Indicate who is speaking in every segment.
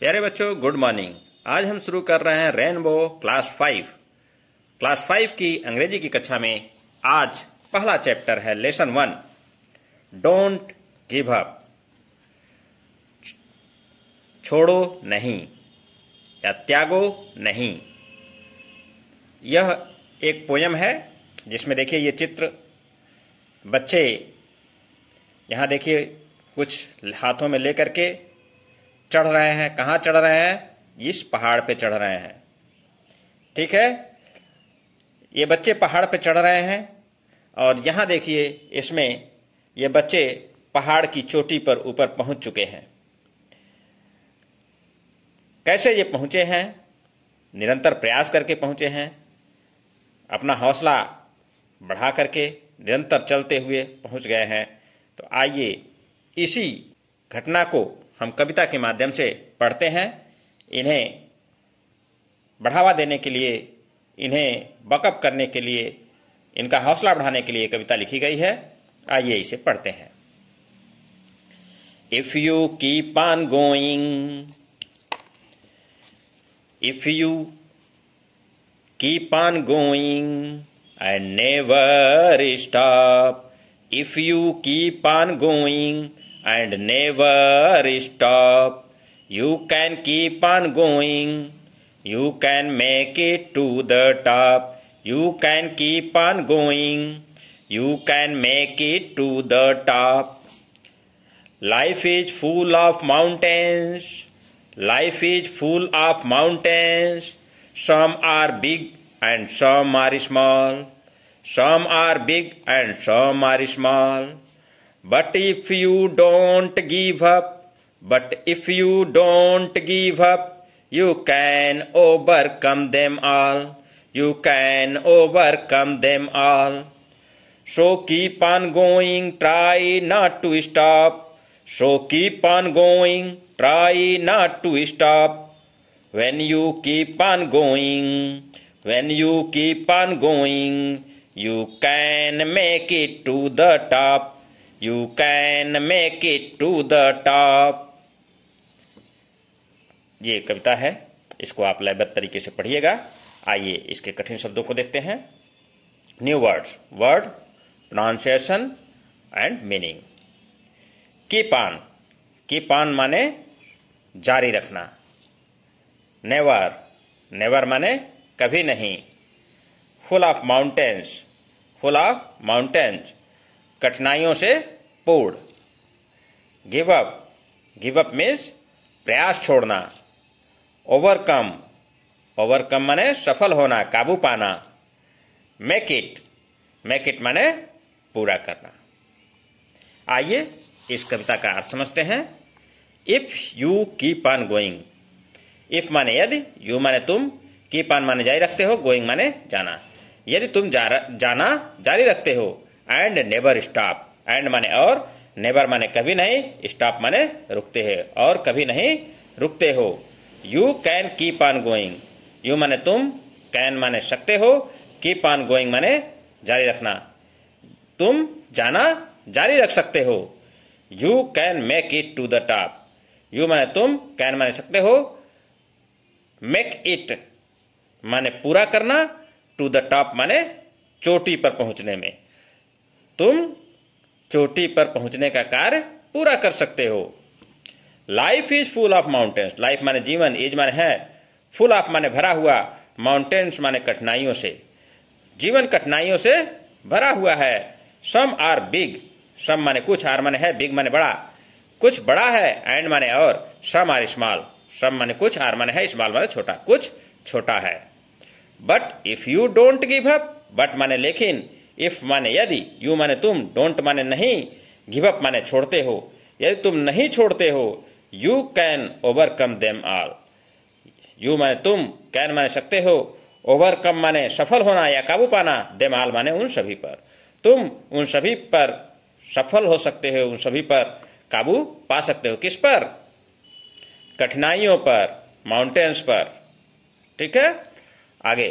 Speaker 1: प्यारे बच्चों good morning आज हम शुरू कर रहे हैं Rainbow class five class five की अंग्रेजी की कक्षा में आज पहला चैप्टर है lesson one don't give up छोड़ो नहीं या त्यागो नहीं यह एक पोयम है जिसमें देखिए ये चित्र बच्चे यहां देखिए कुछ हाथों में लेकर के चढ़ रहे हैं कहां चढ़ रहे हैं इस पहाड़ पे चढ़ रहे हैं ठीक है ये बच्चे पहाड़ पे चढ़ रहे हैं और यहां देखिए इसमें ये बच्चे पहाड़ की चोटी पर ऊपर पहुंच चुके हैं कैसे ये पहुंचे हैं निरंतर प्रयास करके पहुंचे हैं अपना हौसला बढ़ा करके निरंतर चलते हुए पहुंच गए हैं तो आइए इसी घटना को हम कविता के माध्यम से पढ़ते हैं इन्हें बढ़ावा देने के लिए इन्हें बकअप करने के लिए इनका हौसला बढ़ाने के लिए कविता लिखी गई है आइए इसे पढ़ते हैं if you keep on going if you keep on going I never stop if you keep on going and never stop. You can keep on going. You can make it to the top. You can keep on going. You can make it to the top. Life is full of mountains. Life is full of mountains. Some are big and some are small. Some are big and some are small. But if you don't give up, but if you don't give up, you can overcome them all. You can overcome them all. So keep on going, try not to stop. So keep on going, try not to stop. When you keep on going, when you keep on going, you can make it to the top. You can make it to the top. ये कविता है इसको आप लयबद्ध तरीके से पढ़िएगा आइए इसके कठिन शब्दों को देखते हैं new words word pronunciation and meaning की पान की पान माने जारी रखना नेवर नेवर माने कभी नहीं full of mountains full of mountains कठिनाइयों से पूर्ण give up give up means प्रयास छोड़ना ओवरकम ओवरकम माने सफल होना काबू पाना मेक इट मेक इट माने पूरा करना आइए इस कविता का अर्थ समझते हैं if you keep on going if माने यदि यू माने तुम कीप ऑन माने जारी रखते हो गोइंग माने जाना यदि तुम जा, जाना जारी रखते हो एंड नेवर स्टॉप एंड माने और नेवर माने कभी नहीं स्टॉप माने रुकते हैं और कभी नहीं रुकते हो you can keep on going you माने तुम कैन माने सकते हो कीप ऑन गोइंग माने जारी रखना तुम जाना जारी रख सकते हो you can make it to the top you माने तुम कैन माने सकते हो मेक इट माने पूरा करना टू द टॉप माने चोटी पर पहुंचने में तुम चोटी पर पहुंचने का कार्य पूरा कर सकते हो life is full of mountains life माने जीवन इज माने है फुल ऑफ माने भरा हुआ माउंटेन्स माने कठिनाइयों से जीवन कठिनाइयों से भरा हुआ है सम आर बिग सम माने कुछ आर माने है बिग माने बड़ा कुछ बड़ा है एंड माने और सम आर स्मॉल सम माने कुछ आर माने है स्मॉल माने छोटा कुछ छोटा है but if you don't give up but माने लेकिन इफ माने यदि यू माने तुम डोंट माने नहीं गिव अप माने छोड़ते हो यदि तुम नहीं छोड़ते हो you can overcome them all you माने तुम कैन माने सकते हो ओवरकम माने सफल होना या काबू पाना देम आल माने उन सभी पर तुम उन सभी पर सफल हो सकते हो उन सभी पर काबू पा सकते हो किस पर कठिनाइयों पर माउंटेन्स पर ठीक है आगे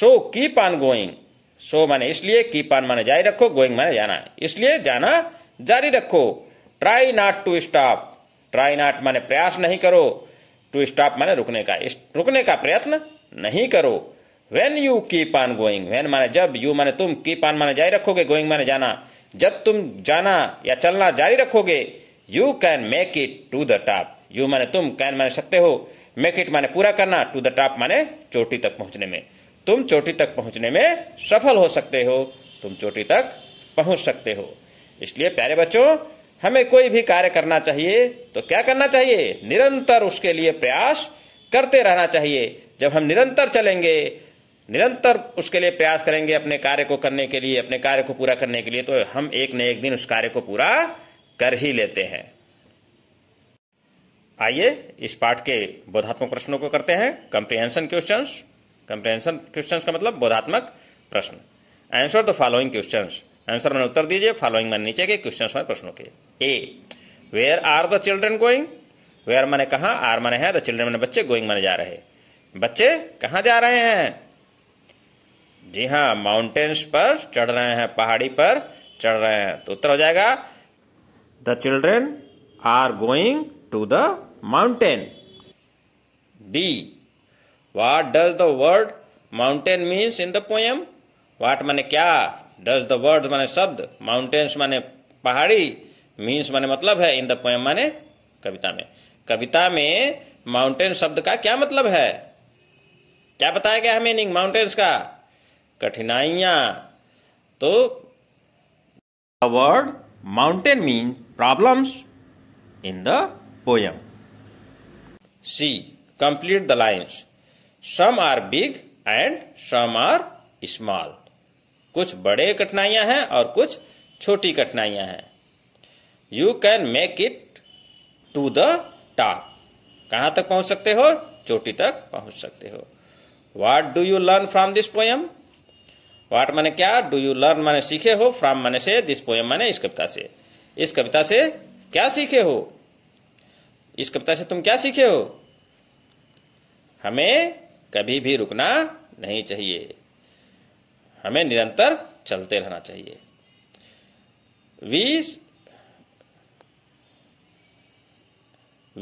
Speaker 1: so keep on going so माने इसलिए कीप ऑन माने जारी रखो गोइंग माने जाना इसलिए जाना जारी रखो try not to stop try not माने प्रयास नहीं करो टू स्टॉप माने रुकने का रुकने का प्रयत्न नहीं करो when you keep on going when माने जब यू माने तुम कीप ऑन माने जारी रखोगे गोइंग माने जाना जब तुम जाना या चलना जारी रखोगे you can make it to the top you माने तुम कैन माने सकते हो मेक इट माने पूरा करना टू द टॉप माने चोटी तक पहुंचने में तुम चोटी तक पहुंचने में सफल हो सकते हो तुम चोटी तक पहुंच सकते हो इसलिए प्यारे बच्चों हमें कोई भी कार्य करना चाहिए तो क्या करना चाहिए निरंतर उसके लिए प्रयास करते रहना चाहिए जब हम निरंतर चलेंगे निरंतर उसके लिए प्रयास करेंगे अपने कार्य को करने के लिए अपने कार्य को पूरा करने के लिए तो हम एक न एक दिन उस कार्य को पूरा कर ही लेते हैं आइए इस पाठ के बोधात्मक प्रश्नों को करते हैं कंप्रिहेंशन क्वेश्चंस कंप्रेंशन क्वेश्चन का मतलब बोधात्मक प्रश्न answer the following question answer मैंने उत्तर दीजिए फॉलोइंग मैंने नीचे के क्वेश्चन में प्रश्नों के A where are the children going where मैंने कहा आर मैंने है द चिल्ड्रन मैंने बच्चे गोइंग मैंने जा रहे बच्चे कहा जा रहे हैं जी हाँ माउंटेन्स पर चढ़ रहे हैं पहाड़ी पर चढ़ रहे हैं तो उत्तर हो जाएगा the children are going to the mountain B what does the word mountain means in the poem what माने क्या डज द वर्ड माने शब्द माउंटेन्स माने पहाड़ी मीन्स माने मतलब है इन द poem माने कविता में कविता में माउंटेन शब्द का क्या मतलब है क्या बताया गया है मीनिंग माउंटेन्स का कठिनाइया तो word mountain mean problems in the poem C complete the lines some are big and some are small कुछ बड़े कठिनाइयां हैं और कुछ छोटी कठिनाइयां हैं you can make it to the top कहां तक पहुंच सकते हो चोटी तक पहुंच सकते हो what do you learn from this poem what मैंने क्या डू यू लर्न मैंने सीखे हो फ्रॉम मैंने से दिस पोयम मैंने इस कविता से इस कविता से क्या सीखे हो इस कविता से तुम क्या सीखे हो हमें कभी भी रुकना नहीं चाहिए हमें निरंतर चलते रहना चाहिए we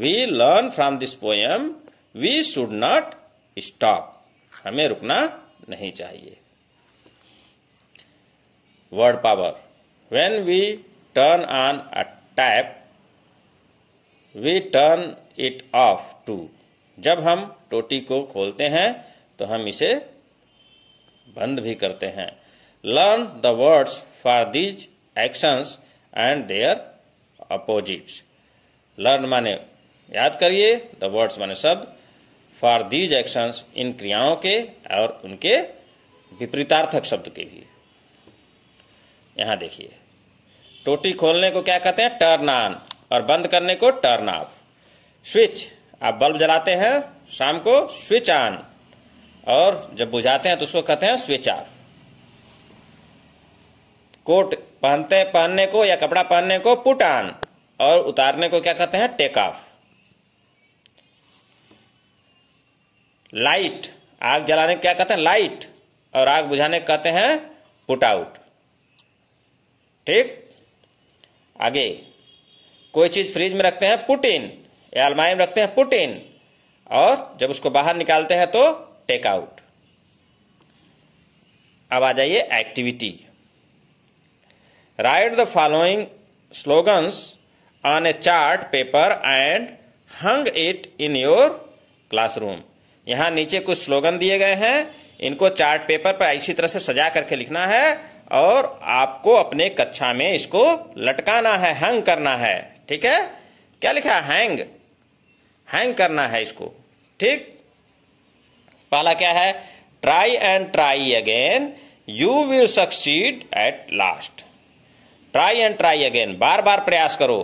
Speaker 1: we learn from this poem we should not stop हमें रुकना नहीं चाहिए word power when we turn on a tap we turn it off too जब हम टोटी को खोलते हैं तो हम इसे बंद भी करते हैं learn the words for these actions and their opposites learn माने याद करिए द वर्ड्स माने शब्द फॉर दीज एक्शंस इन क्रियाओं के और उनके विपरीतार्थक शब्द के भी यहां देखिए टोटी खोलने को क्या कहते हैं टर्न ऑन और बंद करने को टर्न ऑफ स्विच आप बल्ब जलाते हैं शाम को स्विच ऑन और जब बुझाते हैं तो उसको कहते हैं स्विच ऑफ कोट पहनते पहनने को या कपड़ा पहनने को पुट ऑन और उतारने को क्या कहते हैं टेक ऑफ लाइट आग जलाने को क्या कहते हैं लाइट और आग बुझाने को कहते हैं पुट आउट ठीक आगे कोई चीज फ्रिज में रखते हैं पुट इन एलमाइम रखते हैं पुट इन और जब उसको बाहर निकालते हैं तो टेक आउट अब आ जाइए activity write the following slogans on a chart paper and hang it in your classroom यहां नीचे कुछ स्लोगन दिए गए हैं इनको चार्ट पेपर पर इसी तरह से सजा करके लिखना है और आपको अपने कक्षा में इसको लटकाना है हैंग करना है ठीक है क्या लिखा हैंग हैंग करना है इसको ठीक पहला क्या है try and try again you will succeed at last try and try again बार बार प्रयास करो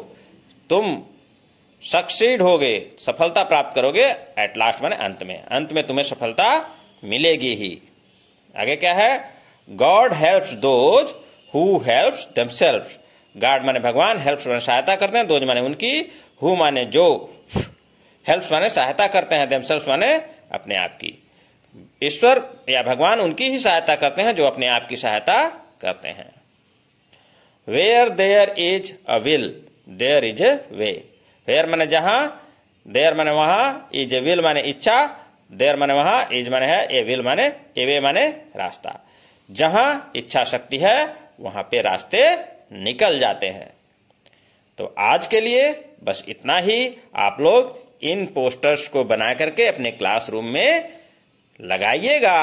Speaker 1: तुम सक्सीड होगे सफलता प्राप्त करोगे एट लास्ट मैंने अंत में अंत में तुम्हें सफलता मिलेगी ही आगे क्या है God helps those who helps themselves God माने भगवान हेल्प्स माने सहायता करते हैं दोज माने उनकी हु माने जो हेल्प माने सहायता करते हैं देमसेल्स माने अपने आप की ईश्वर या भगवान उनकी ही सहायता करते हैं जो अपने आप की सहायता करते हैं where there is a will there is a way where मैंने जहां देयर मैंने वहां इज ए विल माने इच्छा देयर माने वहां इज माने है ए विल माने ए वे माने रास्ता जहां इच्छा शक्ति है वहां पे रास्ते निकल जाते हैं तो आज के लिए बस इतना ही आप लोग इन पोस्टर्स को बना करके अपने क्लासरूम में लगाइएगा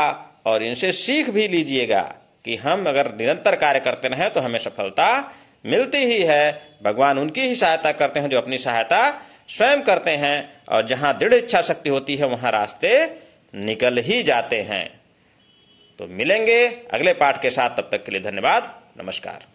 Speaker 1: और इनसे सीख भी लीजिएगा कि हम अगर निरंतर कार्य करते रहे तो हमें सफलता मिलती ही है भगवान उनकी ही सहायता करते हैं जो अपनी सहायता स्वयं करते हैं और जहां दृढ़ इच्छा शक्ति होती है वहां रास्ते निकल ही जाते हैं तो मिलेंगे अगले पाठ के साथ तब तक के लिए धन्यवाद नमस्कार